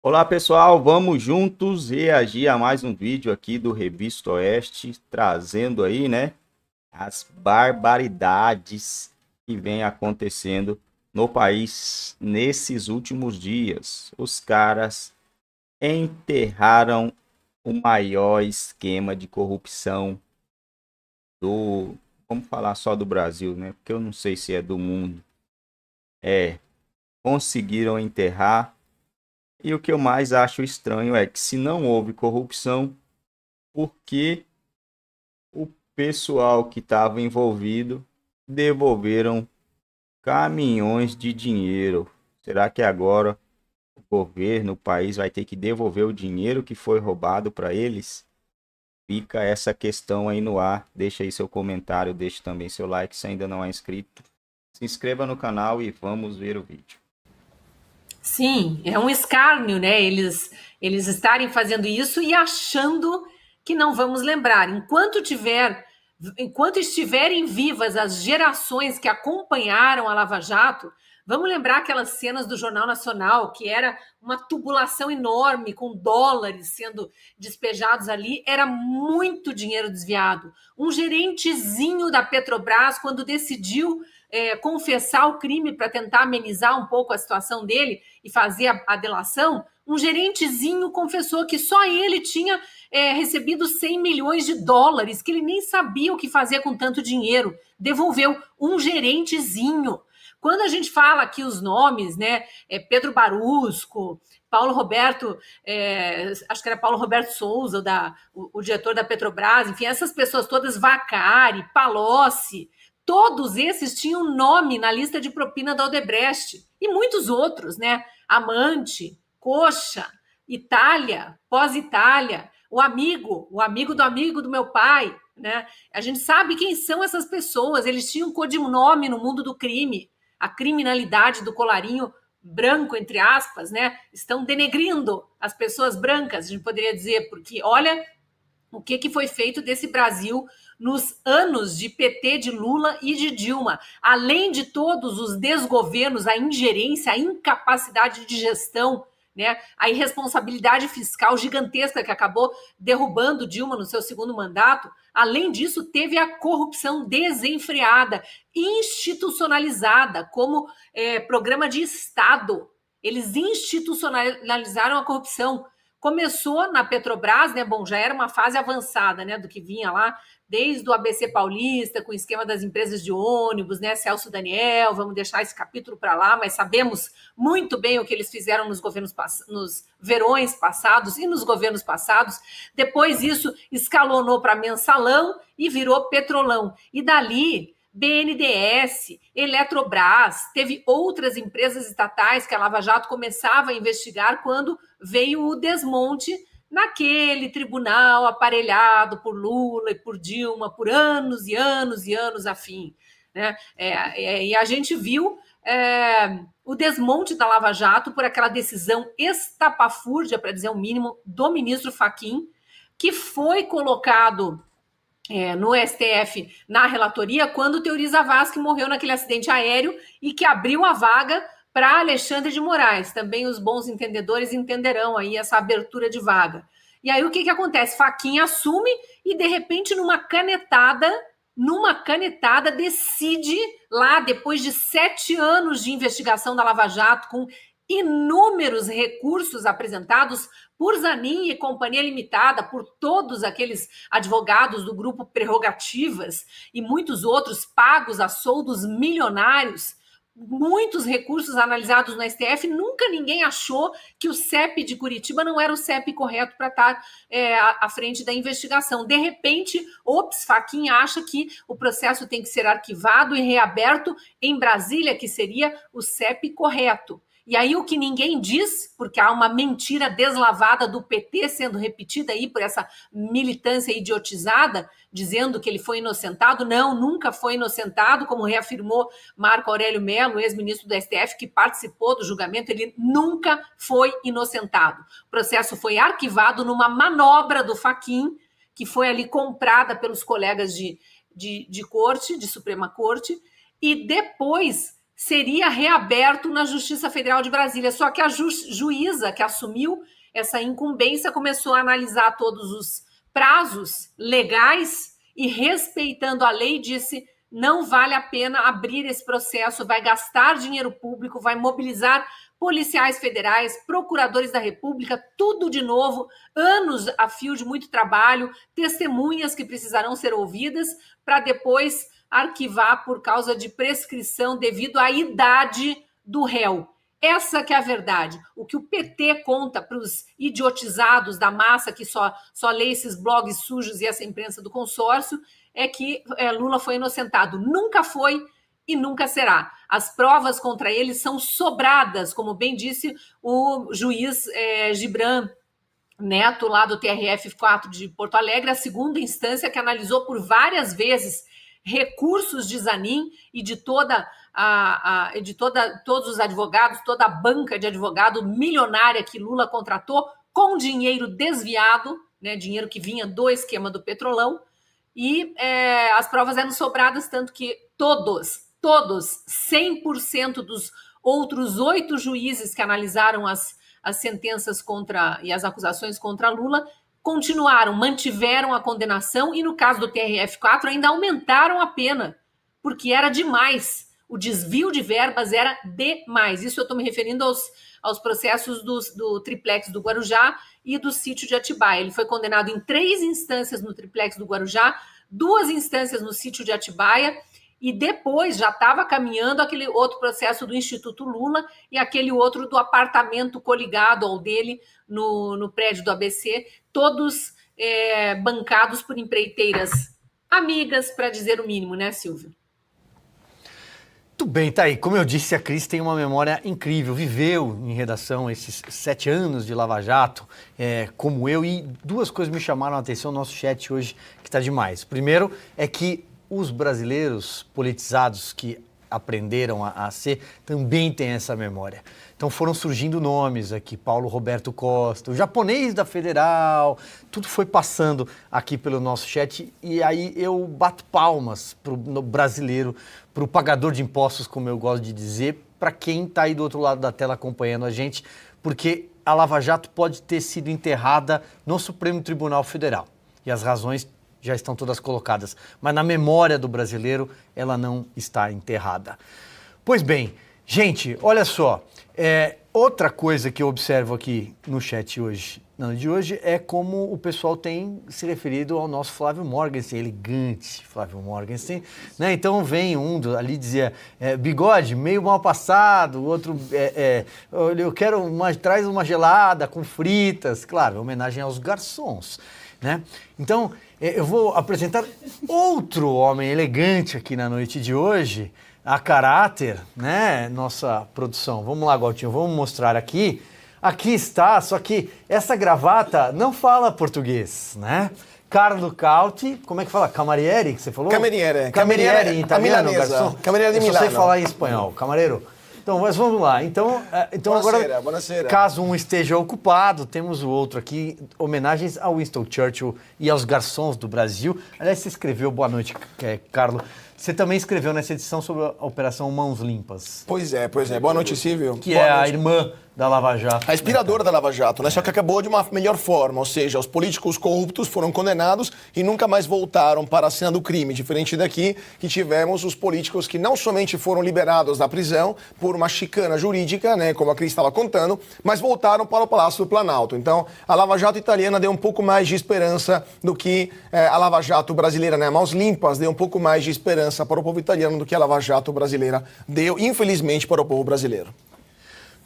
Olá pessoal, vamos juntos reagir a mais um vídeo aqui do Revista Oeste, trazendo aí, né, as barbaridades que vem acontecendo no país nesses últimos dias. Os caras enterraram o maior esquema de corrupção do, vamos falar só do Brasil, né, porque eu não sei se é do mundo. É, conseguiram enterrar e o que eu mais acho estranho é que se não houve corrupção, por que o pessoal que estava envolvido devolveram caminhões de dinheiro? Será que agora o governo, o país vai ter que devolver o dinheiro que foi roubado para eles? Fica essa questão aí no ar. Deixa aí seu comentário, deixe também seu like se ainda não é inscrito. Se inscreva no canal e vamos ver o vídeo. Sim, é um escárnio, né? Eles, eles estarem fazendo isso e achando que não vamos lembrar. Enquanto tiver, enquanto estiverem vivas as gerações que acompanharam a Lava Jato, vamos lembrar aquelas cenas do Jornal Nacional, que era uma tubulação enorme com dólares sendo despejados ali, era muito dinheiro desviado. Um gerentezinho da Petrobras quando decidiu é, confessar o crime para tentar amenizar um pouco a situação dele e fazer a, a delação, um gerentezinho confessou que só ele tinha é, recebido 100 milhões de dólares, que ele nem sabia o que fazer com tanto dinheiro. Devolveu um gerentezinho. Quando a gente fala aqui os nomes, né? É Pedro Barusco, Paulo Roberto, é, acho que era Paulo Roberto Souza, da, o, o, diretor da Petrobras, enfim, essas pessoas todas, Vacari, Palocci, Todos esses tinham nome na lista de propina da Odebrecht e muitos outros, né? Amante, Coxa, Itália, pós-Itália, o amigo, o amigo do amigo do meu pai, né? A gente sabe quem são essas pessoas, eles tinham codinome no mundo do crime. A criminalidade do colarinho branco, entre aspas, né? Estão denegrindo as pessoas brancas, a gente poderia dizer, porque olha o que, que foi feito desse Brasil nos anos de PT de Lula e de Dilma. Além de todos os desgovernos, a ingerência, a incapacidade de gestão, né, a irresponsabilidade fiscal gigantesca que acabou derrubando Dilma no seu segundo mandato, além disso, teve a corrupção desenfreada, institucionalizada, como é, programa de Estado. Eles institucionalizaram a corrupção começou na Petrobras, né? Bom, já era uma fase avançada, né, do que vinha lá desde o ABC Paulista, com o esquema das empresas de ônibus, né, Celso Daniel, vamos deixar esse capítulo para lá, mas sabemos muito bem o que eles fizeram nos governos nos verões passados e nos governos passados. Depois isso escalonou para mensalão e virou petrolão. E dali BNDES, Eletrobras, teve outras empresas estatais que a Lava Jato começava a investigar quando veio o desmonte naquele tribunal aparelhado por Lula e por Dilma por anos e anos e anos afim. Né? É, é, e a gente viu é, o desmonte da Lava Jato por aquela decisão estapafúrdia, para dizer o mínimo, do ministro Faquim, que foi colocado é, no STF, na relatoria, quando o Teoriza Vasque morreu naquele acidente aéreo e que abriu a vaga para Alexandre de Moraes. Também os bons entendedores entenderão aí essa abertura de vaga. E aí o que, que acontece? Faquinha assume e, de repente, numa canetada, numa canetada, decide lá, depois de sete anos de investigação da Lava Jato, com inúmeros recursos apresentados por Zanin e Companhia Limitada, por todos aqueles advogados do grupo Prerrogativas e muitos outros pagos a soldos milionários, muitos recursos analisados no STF, nunca ninguém achou que o CEP de Curitiba não era o CEP correto para estar tá, é, à frente da investigação. De repente, ops, Faquinha acha que o processo tem que ser arquivado e reaberto em Brasília, que seria o CEP correto. E aí o que ninguém diz, porque há uma mentira deslavada do PT sendo repetida aí por essa militância idiotizada, dizendo que ele foi inocentado. Não, nunca foi inocentado, como reafirmou Marco Aurélio Mello, ex-ministro do STF, que participou do julgamento, ele nunca foi inocentado. O processo foi arquivado numa manobra do Faquin, que foi ali comprada pelos colegas de, de, de corte, de Suprema Corte, e depois seria reaberto na Justiça Federal de Brasília. Só que a ju juíza que assumiu essa incumbência começou a analisar todos os prazos legais e, respeitando a lei, disse não vale a pena abrir esse processo, vai gastar dinheiro público, vai mobilizar policiais federais, procuradores da República, tudo de novo, anos a fio de muito trabalho, testemunhas que precisarão ser ouvidas para depois arquivar por causa de prescrição devido à idade do réu. Essa que é a verdade. O que o PT conta para os idiotizados da massa que só, só lê esses blogs sujos e essa imprensa do consórcio é que é, Lula foi inocentado. Nunca foi e nunca será. As provas contra ele são sobradas, como bem disse o juiz é, Gibran Neto, lá do TRF4 de Porto Alegre, a segunda instância que analisou por várias vezes recursos de Zanin e de toda a, a de toda, todos os advogados, toda a banca de advogado milionária que Lula contratou com dinheiro desviado, né, dinheiro que vinha do esquema do petrolão, e é, as provas eram sobradas, tanto que todos, todos, 100% dos outros oito juízes que analisaram as, as sentenças contra e as acusações contra Lula continuaram, mantiveram a condenação e, no caso do TRF4, ainda aumentaram a pena, porque era demais. O desvio de verbas era demais. Isso eu estou me referindo aos, aos processos do do triplex do Guarujá e do sítio de Atibaia. Ele foi condenado em três instâncias no triplex do Guarujá, duas instâncias no sítio de Atibaia e depois já estava caminhando aquele outro processo do Instituto Lula e aquele outro do apartamento coligado ao dele no, no prédio do ABC, todos é, bancados por empreiteiras amigas, para dizer o mínimo, né, Silvio? Muito bem, tá aí. Como eu disse, a Cris tem uma memória incrível. Viveu em redação esses sete anos de Lava Jato, é, como eu. E duas coisas me chamaram a atenção no nosso chat hoje, que tá demais. Primeiro é que os brasileiros politizados que aprenderam a, a, ser também têm essa memória. Então foram surgindo nomes aqui, Paulo Roberto Costa, o japonês da Federal, tudo foi passando aqui pelo nosso chat e aí eu bato palmas para o brasileiro, para o pagador de impostos, como eu gosto de dizer, para quem está aí do outro lado da tela acompanhando a gente, porque a Lava Jato pode ter sido enterrada no Supremo Tribunal Federal. E as razões já estão todas colocadas, mas na memória do brasileiro ela não está enterrada. Pois bem, gente, olha só. É, outra coisa que eu observo aqui no chat hoje, no de hoje, é como o pessoal tem se referido ao nosso Flávio Morgenstern, elegante Flávio Morgenstern. Né? Então vem um do, ali dizia é, bigode meio mal passado, o outro é, é eu quero uma, traz uma gelada com fritas, claro, homenagem aos garçons. Né? Então, é, eu vou apresentar outro homem elegante aqui na noite de hoje, a caráter, né? Nossa produção. Vamos lá, Galtinho, vamos mostrar aqui. Aqui está, só que essa gravata não fala português, né? Carlo Cauti, como é que fala? Camarieri, que você falou? Camarieri, Camarieri, Camarieri em italiano, milanesa. garçom. Camarieri de Milano. Eu só sei falar em espanhol. Camareiro. Então, mas vamos lá. Então, é, então boa agora, cera, boa cera. caso um esteja ocupado, temos o outro aqui. Homenagens ao Winston Churchill e aos garçons do Brasil. Aliás, você escreveu, boa noite, Carlos. Você também escreveu nessa edição sobre a Operação Mãos Limpas. Pois é, pois é. Boa noite, Silvio. Que boa é noite. a irmã da Lava Jato. A inspiradora da Lava Jato, né? Só que acabou de uma melhor forma, ou seja, os políticos corruptos foram condenados e nunca mais voltaram para a cena do crime, diferente daqui que tivemos os políticos que não somente foram liberados da prisão por uma chicana jurídica, né, como a Cris estava contando, mas voltaram para o Palácio do Planalto. Então, a Lava Jato italiana deu um pouco mais de esperança do que eh, a Lava Jato brasileira, né? Mãos limpas deu um pouco mais de esperança para o povo italiano do que a Lava Jato brasileira deu, infelizmente, para o povo brasileiro.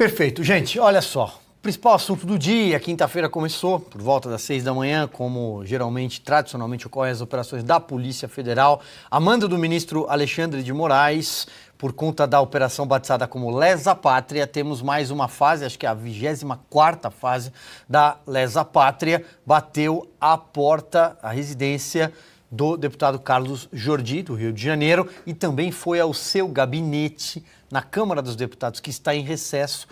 Perfeito. Gente, olha só. Principal assunto do dia, quinta-feira começou, por volta das seis da manhã, como geralmente, tradicionalmente ocorrem as operações da Polícia Federal. mando do ministro Alexandre de Moraes, por conta da operação batizada como Lesa Pátria, temos mais uma fase, acho que é a 24 quarta fase da Lesa Pátria, bateu a porta, a residência do deputado Carlos Jordi, do Rio de Janeiro, e também foi ao seu gabinete na Câmara dos Deputados, que está em recesso.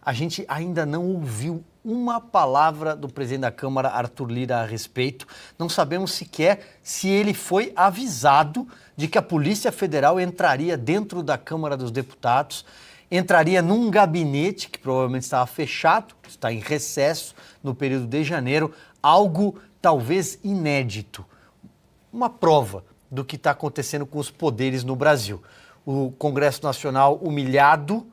A gente ainda não ouviu uma palavra do presidente da Câmara, Arthur Lira, a respeito. Não sabemos sequer se ele foi avisado de que a Polícia Federal entraria dentro da Câmara dos Deputados, entraria num gabinete que provavelmente estava fechado, está em recesso no período de janeiro, algo talvez inédito uma prova do que está acontecendo com os poderes no Brasil. O Congresso Nacional humilhado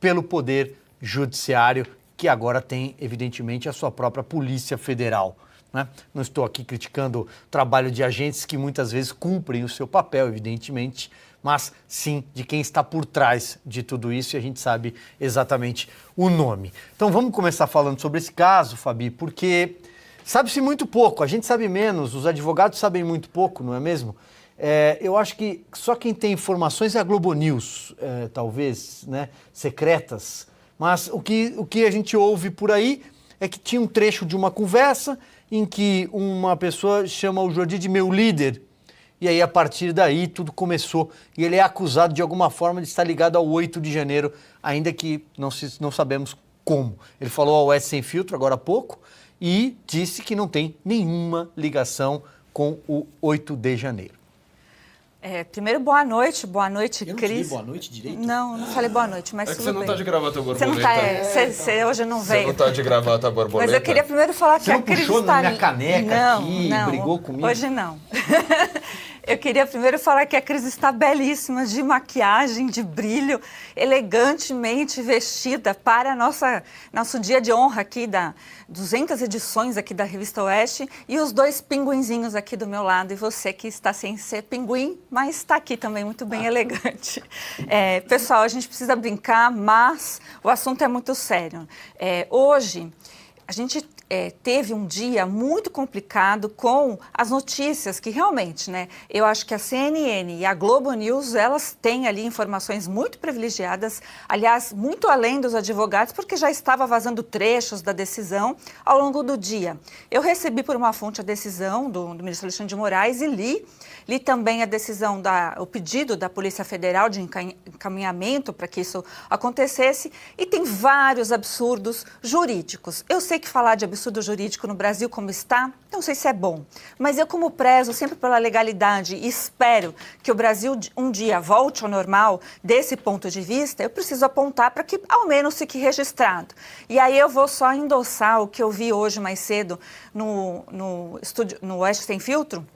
pelo poder judiciário, que agora tem, evidentemente, a sua própria Polícia Federal. Né? Não estou aqui criticando o trabalho de agentes que muitas vezes cumprem o seu papel, evidentemente, mas sim de quem está por trás de tudo isso e a gente sabe exatamente o nome. Então vamos começar falando sobre esse caso, Fabi, porque Sabe-se muito pouco, a gente sabe menos, os advogados sabem muito pouco, não é mesmo? É, eu acho que só quem tem informações é a Globo News, é, talvez, né, secretas. Mas o que, o que a gente ouve por aí é que tinha um trecho de uma conversa em que uma pessoa chama o Jordi de meu líder. E aí, a partir daí, tudo começou. E ele é acusado de alguma forma de estar ligado ao 8 de janeiro, ainda que não, se, não sabemos como. Ele falou ao S Sem Filtro agora há pouco e disse que não tem nenhuma ligação com o 8 de janeiro. É, primeiro, boa noite, boa noite, eu Cris. boa noite direito? Não, não falei boa noite, mas. É que você não está tá de gravata borboleta. Você não está, é, você, hoje não veio. Você não está de gravata borboleta. Mas eu queria primeiro falar você que a Cris está. Você puxou na tá minha caneca não, aqui, não, brigou comigo? Hoje não. Eu queria primeiro falar que a Cris está belíssima de maquiagem, de brilho, elegantemente vestida para nossa nosso dia de honra aqui da 200 edições aqui da Revista Oeste e os dois pinguinzinhos aqui do meu lado e você que está sem ser pinguim, mas está aqui também muito bem ah. elegante. É, pessoal, a gente precisa brincar, mas o assunto é muito sério. É, hoje a gente é, teve um dia muito complicado com as notícias que realmente, né? Eu acho que a CNN e a Globo News elas têm ali informações muito privilegiadas, aliás, muito além dos advogados, porque já estava vazando trechos da decisão ao longo do dia. Eu recebi por uma fonte a decisão do, do ministro Alexandre de Moraes e li, li também a decisão da, o pedido da Polícia Federal de encaminhamento para que isso acontecesse e tem vários absurdos jurídicos. Eu sei que falar de absurdos estudo jurídico no Brasil como está, não sei se é bom. Mas eu, como prezo sempre pela legalidade e espero que o Brasil um dia volte ao normal desse ponto de vista, eu preciso apontar para que ao menos fique registrado. E aí eu vou só endossar o que eu vi hoje mais cedo no, no, estúdio, no Oeste Sem Filtro,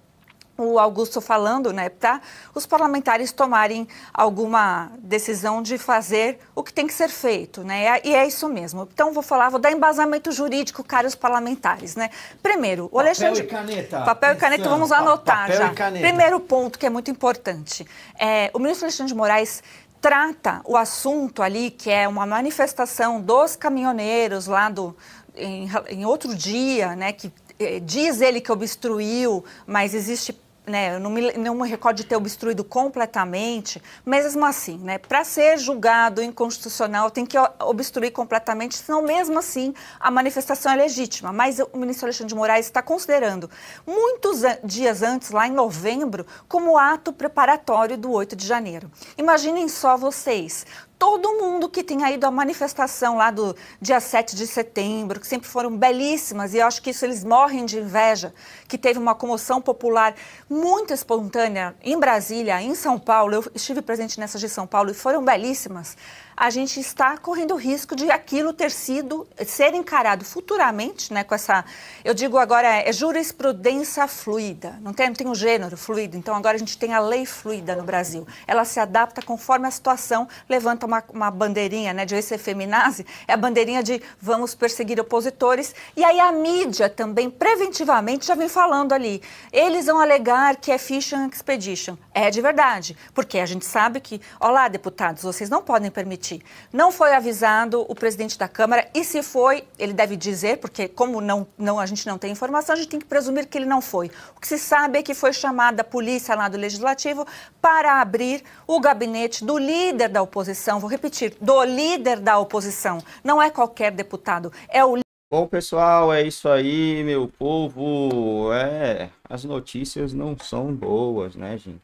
o Augusto falando, né, para os parlamentares tomarem alguma decisão de fazer o que tem que ser feito, né? E é isso mesmo. Então vou falar, vou dar embasamento jurídico caros parlamentares, né? Primeiro, o papel Alexandre, e caneta. papel e caneta, vamos anotar papel já. Primeiro ponto que é muito importante, é, o ministro Alexandre de Moraes trata o assunto ali que é uma manifestação dos caminhoneiros lá do em, em outro dia, né, que eh, diz ele que obstruiu, mas existe né, eu não me, não me recordo de ter obstruído completamente, mesmo assim, né, para ser julgado inconstitucional tem que obstruir completamente, senão mesmo assim a manifestação é legítima. Mas o ministro Alexandre de Moraes está considerando muitos dias antes, lá em novembro, como ato preparatório do 8 de janeiro. Imaginem só vocês, todo mundo que tenha ido à manifestação lá do dia 7 de setembro, que sempre foram belíssimas, e eu acho que isso eles morrem de inveja, que teve uma comoção popular muito espontânea em Brasília, em São Paulo. Eu estive presente nessas de São Paulo e foram belíssimas a gente está correndo o risco de aquilo ter sido, ser encarado futuramente, né, com essa, eu digo agora, é jurisprudência fluida, não tem, não tem um gênero fluido, então agora a gente tem a lei fluida no Brasil, ela se adapta conforme a situação, levanta uma, uma bandeirinha, né, de ser feminazi, é a bandeirinha de vamos perseguir opositores, e aí a mídia também, preventivamente, já vem falando ali, eles vão alegar que é fishing expedition, é de verdade, porque a gente sabe que, olá, deputados, vocês não podem permitir não foi avisado o presidente da Câmara e se foi, ele deve dizer, porque como não, não a gente não tem informação, a gente tem que presumir que ele não foi. O que se sabe é que foi chamada a polícia lá do legislativo para abrir o gabinete do líder da oposição, vou repetir, do líder da oposição. Não é qualquer deputado, é o Bom, pessoal, é isso aí, meu povo. É, as notícias não são boas, né, gente?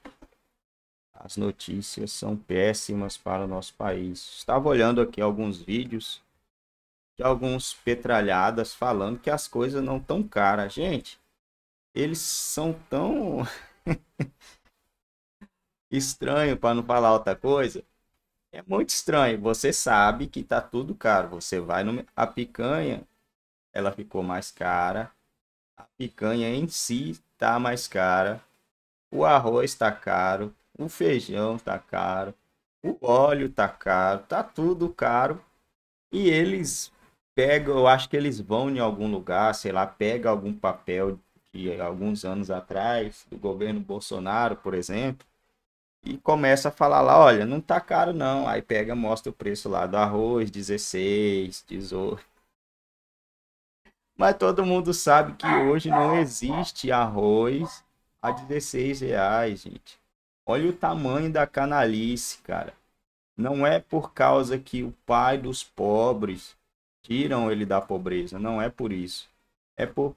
As notícias são péssimas para o nosso país. Estava olhando aqui alguns vídeos de alguns petralhadas falando que as coisas não tão caras. Gente, eles são tão estranho para não falar outra coisa. É muito estranho. Você sabe que tá tudo caro. Você vai no a picanha, ela ficou mais cara. A picanha em si tá mais cara. O arroz está caro. O feijão tá caro, o óleo tá caro, tá tudo caro. E eles pegam, eu acho que eles vão em algum lugar, sei lá, pega algum papel de alguns anos atrás, do governo Bolsonaro, por exemplo, e começa a falar lá, olha, não tá caro não. Aí pega, mostra o preço lá do arroz, 16, 18. Mas todo mundo sabe que hoje não existe arroz a 16 reais, gente. Olha o tamanho da canalice, cara. Não é por causa que o pai dos pobres tiram ele da pobreza, não é por isso. É por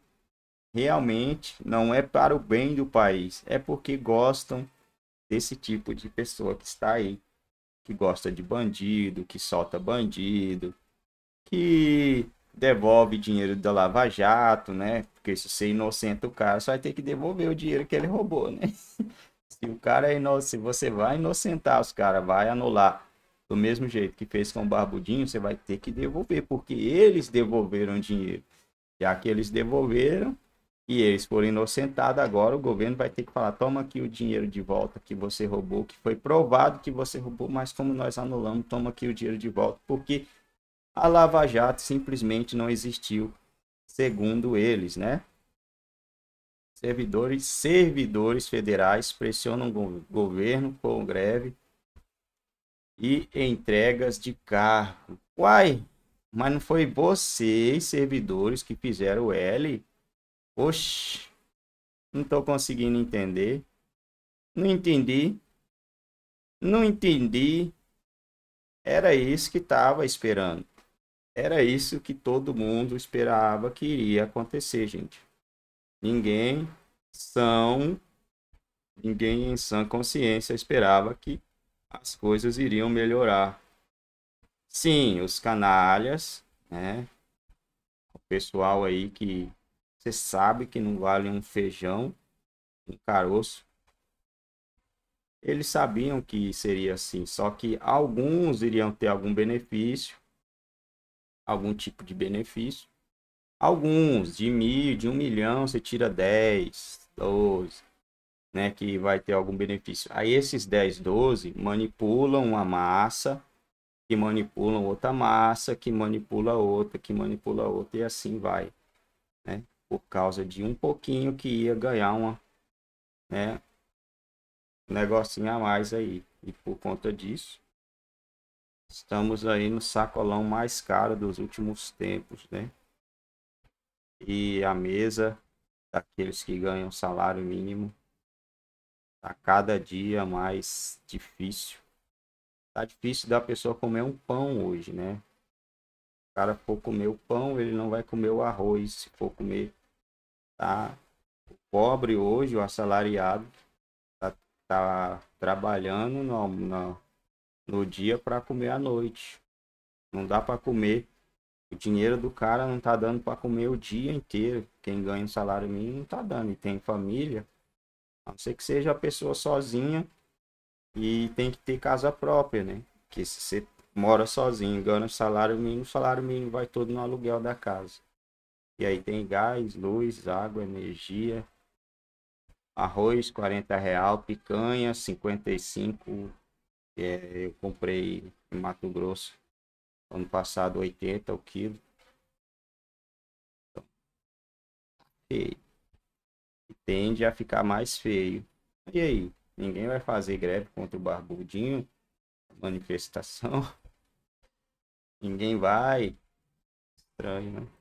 realmente não é para o bem do país, é porque gostam desse tipo de pessoa que está aí, que gosta de bandido, que solta bandido, que devolve dinheiro da Lava Jato, né? Porque se você é inocenta o cara, só vai ter que devolver o dinheiro que ele roubou, né? o cara é inocente. Você vai inocentar os caras, vai anular. Do mesmo jeito que fez com o Barbudinho, você vai ter que devolver, porque eles devolveram dinheiro. Já que eles devolveram e eles foram inocentados, agora o governo vai ter que falar: toma aqui o dinheiro de volta que você roubou, que foi provado que você roubou, mas como nós anulamos, toma aqui o dinheiro de volta, porque a Lava Jato simplesmente não existiu, segundo eles, né? Servidores, servidores federais pressionam o governo com greve e entregas de carro. Uai, mas não foi vocês, servidores, que fizeram o L? Oxi, não estou conseguindo entender. Não entendi. Não entendi. Era isso que estava esperando. Era isso que todo mundo esperava que iria acontecer, gente. Ninguém são ninguém em sã consciência esperava que as coisas iriam melhorar. Sim, os canalhas, né? O pessoal aí que você sabe que não vale um feijão, um caroço. Eles sabiam que seria assim, só que alguns iriam ter algum benefício, algum tipo de benefício, Alguns, de mil, de um milhão, você tira 10, 12, né? Que vai ter algum benefício. Aí esses 10, 12 manipulam uma massa, que manipulam outra massa, que manipula outra, que manipula outra, e assim vai. Né? Por causa de um pouquinho que ia ganhar uma, né? um negocinho a mais aí. E por conta disso, estamos aí no sacolão mais caro dos últimos tempos, né? e a mesa daqueles que ganham salário mínimo está cada dia mais difícil. Tá difícil da pessoa comer um pão hoje, né? O cara for comer o pão, ele não vai comer o arroz, se for comer tá o pobre hoje, o assalariado tá, tá trabalhando no, no, no dia para comer à noite. Não dá para comer o dinheiro do cara não tá dando para comer o dia inteiro. Quem ganha um salário mínimo não tá dando. E tem família. A não ser que seja a pessoa sozinha e tem que ter casa própria, né? Que se você mora sozinho, ganha um salário mínimo, o salário mínimo vai todo no aluguel da casa. E aí tem gás, luz, água, energia, arroz 40 real, picanha 55 é, eh, eu comprei em Mato Grosso Ano passado 80 o quilo. Feio. E tende a ficar mais feio. E aí? Ninguém vai fazer greve contra o barbudinho? Manifestação? Ninguém vai. Estranho, né?